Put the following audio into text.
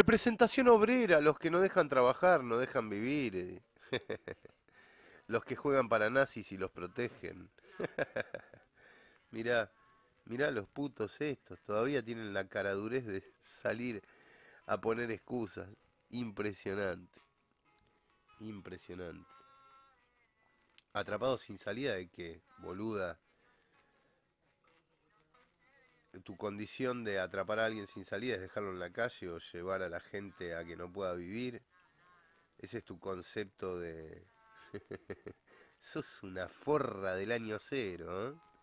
Representación obrera, los que no dejan trabajar, no dejan vivir. Eh. los que juegan para nazis y los protegen. mirá, mirá los putos estos, todavía tienen la caradurez de salir a poner excusas. Impresionante. Impresionante. Atrapados sin salida de qué, boluda tu condición de atrapar a alguien sin salida es dejarlo en la calle o llevar a la gente a que no pueda vivir. Ese es tu concepto de... Sos una forra del año cero, ¿eh?